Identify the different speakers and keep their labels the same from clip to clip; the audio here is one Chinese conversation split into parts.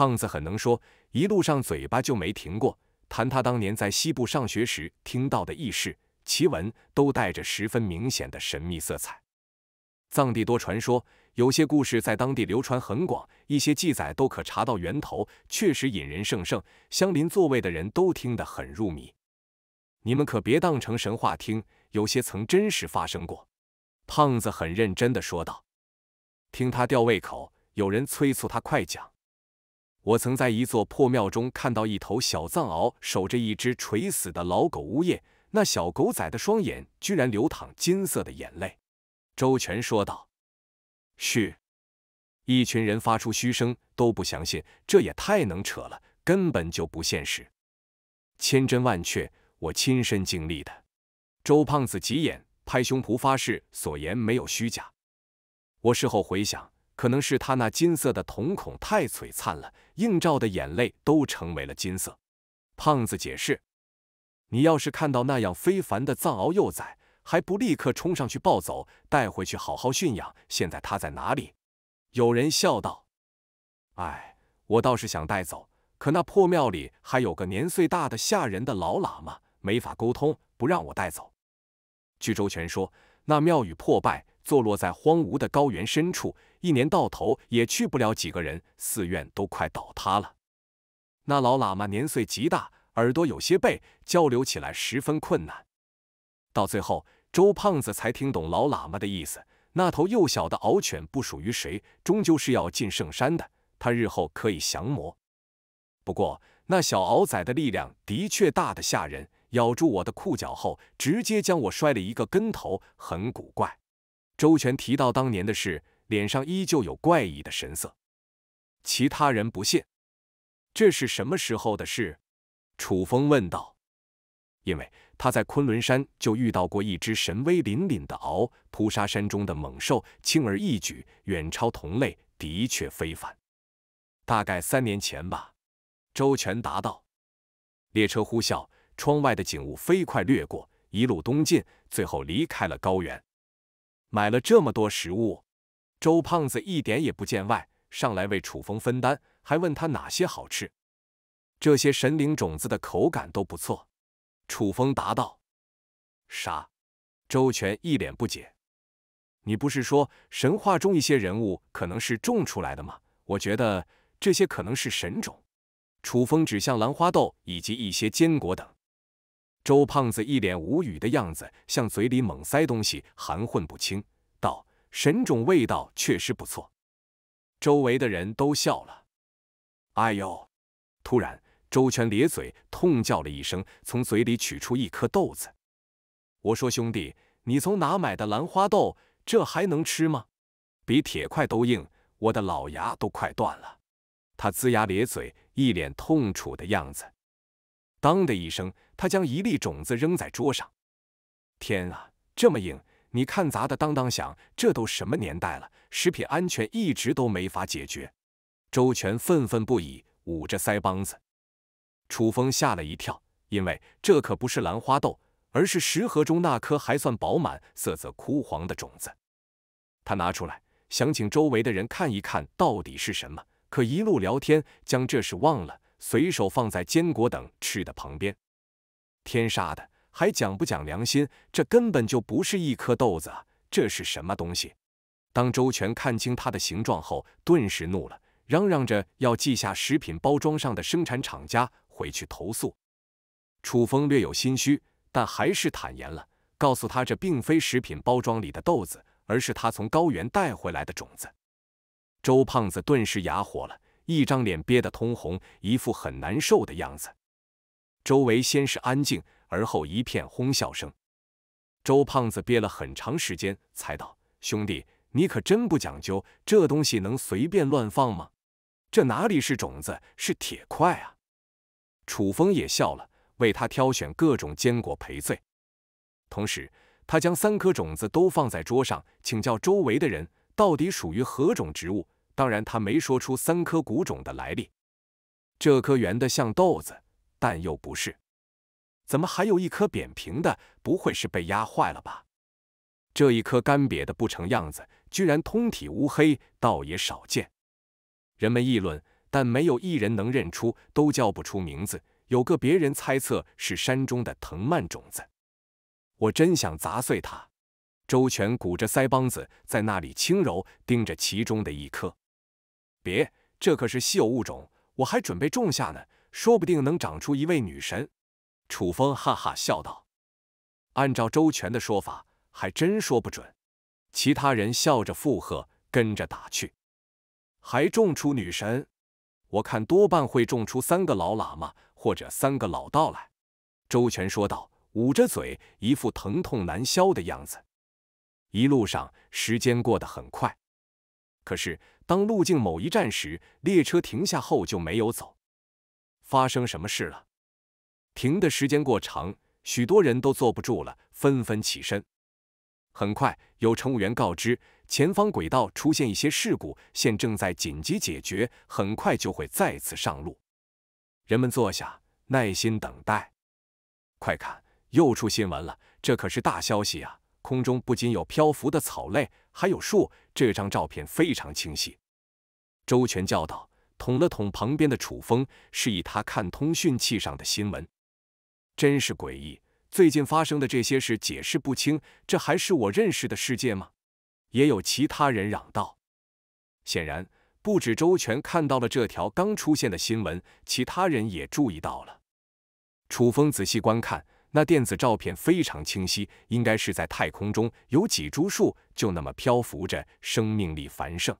Speaker 1: 胖子很能说，一路上嘴巴就没停过，谈他当年在西部上学时听到的轶事、奇闻，都带着十分明显的神秘色彩。藏地多传说，有些故事在当地流传很广，一些记载都可查到源头，确实引人圣盛，相邻座位的人都听得很入迷，你们可别当成神话听，有些曾真实发生过。胖子很认真地说道。听他吊胃口，有人催促他快讲。我曾在一座破庙中看到一头小藏獒守着一只垂死的老狗呜咽，那小狗仔的双眼居然流淌金色的眼泪。周全说道：“嘘！”一群人发出嘘声，都不相信，这也太能扯了，根本就不现实。千真万确，我亲身经历的。周胖子急眼，拍胸脯发誓，所言没有虚假。我事后回想。可能是他那金色的瞳孔太璀璨了，映照的眼泪都成为了金色。胖子解释：“你要是看到那样非凡的藏獒幼崽，还不立刻冲上去抱走，带回去好好驯养？现在它在哪里？”有人笑道：“哎，我倒是想带走，可那破庙里还有个年岁大的吓人的老喇嘛，没法沟通，不让我带走。”据周全说，那庙宇破败，坐落在荒芜的高原深处。一年到头也去不了几个人，寺院都快倒塌了。那老喇嘛年岁极大，耳朵有些背，交流起来十分困难。到最后，周胖子才听懂老喇嘛的意思。那头幼小的獒犬不属于谁，终究是要进圣山的。他日后可以降魔。不过，那小獒仔的力量的确大得吓人，咬住我的裤脚后，直接将我摔了一个跟头，很古怪。周全提到当年的事。脸上依旧有怪异的神色。其他人不信，这是什么时候的事？楚风问道。因为他在昆仑山就遇到过一只神威凛凛的獒，扑杀山中的猛兽，轻而易举，远超同类，的确非凡。大概三年前吧，周全答道。列车呼啸，窗外的景物飞快掠过，一路东进，最后离开了高原。买了这么多食物。周胖子一点也不见外，上来为楚风分担，还问他哪些好吃。这些神灵种子的口感都不错。楚风答道：“啥？”周全一脸不解：“你不是说神话中一些人物可能是种出来的吗？我觉得这些可能是神种。”楚风指向兰花豆以及一些坚果等。周胖子一脸无语的样子，向嘴里猛塞东西，含混不清。神种味道确实不错，周围的人都笑了。哎呦！突然，周全咧嘴痛叫了一声，从嘴里取出一颗豆子。我说兄弟，你从哪买的兰花豆？这还能吃吗？比铁块都硬，我的老牙都快断了。他龇牙咧嘴，一脸痛楚的样子。当的一声，他将一粒种子扔在桌上。天啊，这么硬！你看砸的当当响，这都什么年代了，食品安全一直都没法解决。周全愤愤不已，捂着腮帮子。楚风吓了一跳，因为这可不是兰花豆，而是食盒中那颗还算饱满、色泽枯黄的种子。他拿出来，想请周围的人看一看到底是什么，可一路聊天将这事忘了，随手放在坚果等吃的旁边。天杀的！还讲不讲良心？这根本就不是一颗豆子，这是什么东西？当周全看清它的形状后，顿时怒了，嚷嚷着要记下食品包装上的生产厂家，回去投诉。楚风略有心虚，但还是坦言了，告诉他这并非食品包装里的豆子，而是他从高原带回来的种子。周胖子顿时哑火了，一张脸憋得通红，一副很难受的样子。周围先是安静。而后一片哄笑声。周胖子憋了很长时间，才道：“兄弟，你可真不讲究，这东西能随便乱放吗？这哪里是种子，是铁块啊！”楚风也笑了，为他挑选各种坚果赔罪。同时，他将三颗种子都放在桌上，请教周围的人到底属于何种植物。当然，他没说出三颗谷种的来历。这颗圆的像豆子，但又不是。怎么还有一颗扁平的？不会是被压坏了吧？这一颗干瘪的不成样子，居然通体乌黑，倒也少见。人们议论，但没有一人能认出，都叫不出名字。有个别人猜测是山中的藤蔓种子。我真想砸碎它。周全鼓着腮帮子，在那里轻柔盯着其中的一颗。别，这可是稀有物种，我还准备种下呢，说不定能长出一位女神。楚风哈哈笑道：“按照周全的说法，还真说不准。”其他人笑着附和，跟着打趣：“还种出女神？我看多半会种出三个老喇嘛或者三个老道来。”周全说道，捂着嘴，一副疼痛难消的样子。一路上时间过得很快，可是当路经某一站时，列车停下后就没有走。发生什么事了？停的时间过长，许多人都坐不住了，纷纷起身。很快，有乘务员告知前方轨道出现一些事故，现正在紧急解决，很快就会再次上路。人们坐下，耐心等待。快看，又出新闻了！这可是大消息啊！空中不仅有漂浮的草类，还有树。这张照片非常清晰。周全叫道，捅了捅旁边的楚风，示意他看通讯器上的新闻。真是诡异！最近发生的这些事解释不清，这还是我认识的世界吗？也有其他人嚷道。显然，不止周全看到了这条刚出现的新闻，其他人也注意到了。楚风仔细观看，那电子照片非常清晰，应该是在太空中，有几株树就那么漂浮着，生命力繁盛。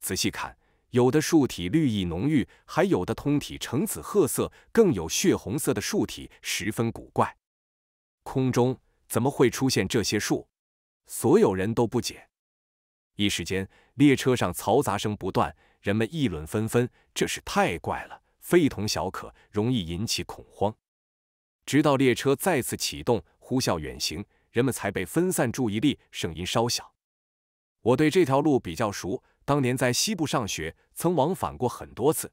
Speaker 1: 仔细看。有的树体绿意浓郁，还有的通体呈紫褐色，更有血红色的树体，十分古怪。空中怎么会出现这些树？所有人都不解。一时间，列车上嘈杂声不断，人们议论纷纷。这是太怪了，非同小可，容易引起恐慌。直到列车再次启动，呼啸远行，人们才被分散注意力，声音稍小。我对这条路比较熟。当年在西部上学，曾往返过很多次。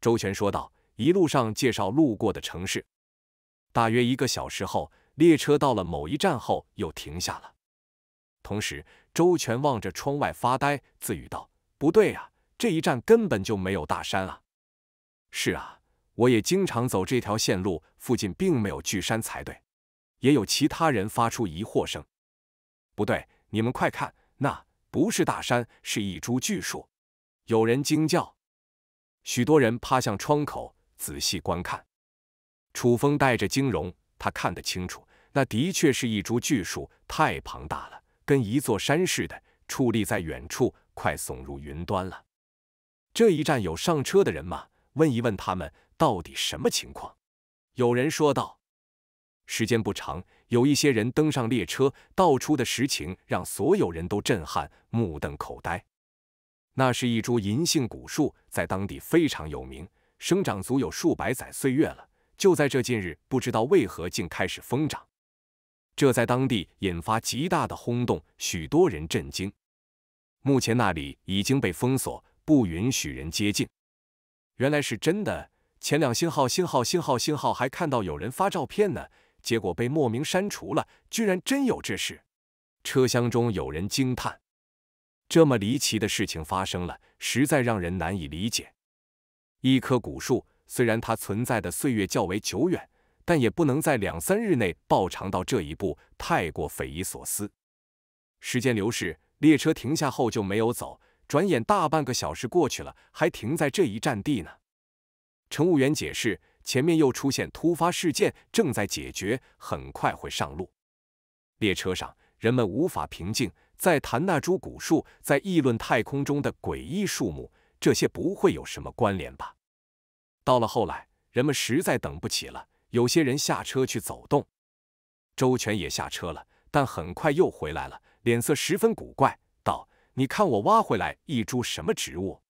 Speaker 1: 周全说道：“一路上介绍路过的城市。”大约一个小时后，列车到了某一站后又停下了。同时，周全望着窗外发呆，自语道：“不对啊，这一站根本就没有大山啊！”“是啊，我也经常走这条线路，附近并没有巨山才对。”也有其他人发出疑惑声：“不对，你们快看那！”不是大山，是一株巨树。有人惊叫，许多人趴向窗口仔细观看。楚风带着金荣，他看得清楚，那的确是一株巨树，太庞大了，跟一座山似的，矗立在远处，快耸入云端了。这一站有上车的人吗？问一问他们，到底什么情况？有人说道。时间不长。有一些人登上列车，道出的实情让所有人都震撼、目瞪口呆。那是一株银杏古树，在当地非常有名，生长足有数百载岁月了。就在这近日，不知道为何竟开始疯长，这在当地引发极大的轰动，许多人震惊。目前那里已经被封锁，不允许人接近。原来是真的！前两星号星号星号星号还看到有人发照片呢。结果被莫名删除了，居然真有这事！车厢中有人惊叹：“这么离奇的事情发生了，实在让人难以理解。”一棵古树，虽然它存在的岁月较为久远，但也不能在两三日内暴长到这一步，太过匪夷所思。时间流逝，列车停下后就没有走，转眼大半个小时过去了，还停在这一站地呢。乘务员解释。前面又出现突发事件，正在解决，很快会上路。列车上，人们无法平静，在谈那株古树，在议论太空中的诡异树木，这些不会有什么关联吧？到了后来，人们实在等不起了，有些人下车去走动。周全也下车了，但很快又回来了，脸色十分古怪，道：“你看我挖回来一株什么植物？”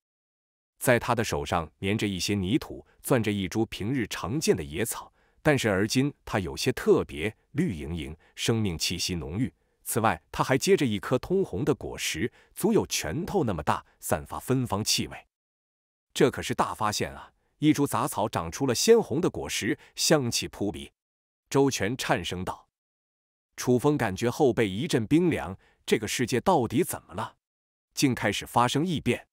Speaker 1: 在他的手上粘着一些泥土，攥着一株平日常见的野草，但是而今它有些特别，绿莹莹，生命气息浓郁。此外，它还结着一颗通红的果实，足有拳头那么大，散发芬芳气味。这可是大发现啊！一株杂草长出了鲜红的果实，香气扑鼻。周全颤声道：“楚风，感觉后背一阵冰凉，这个世界到底怎么了？竟开始发生异变。”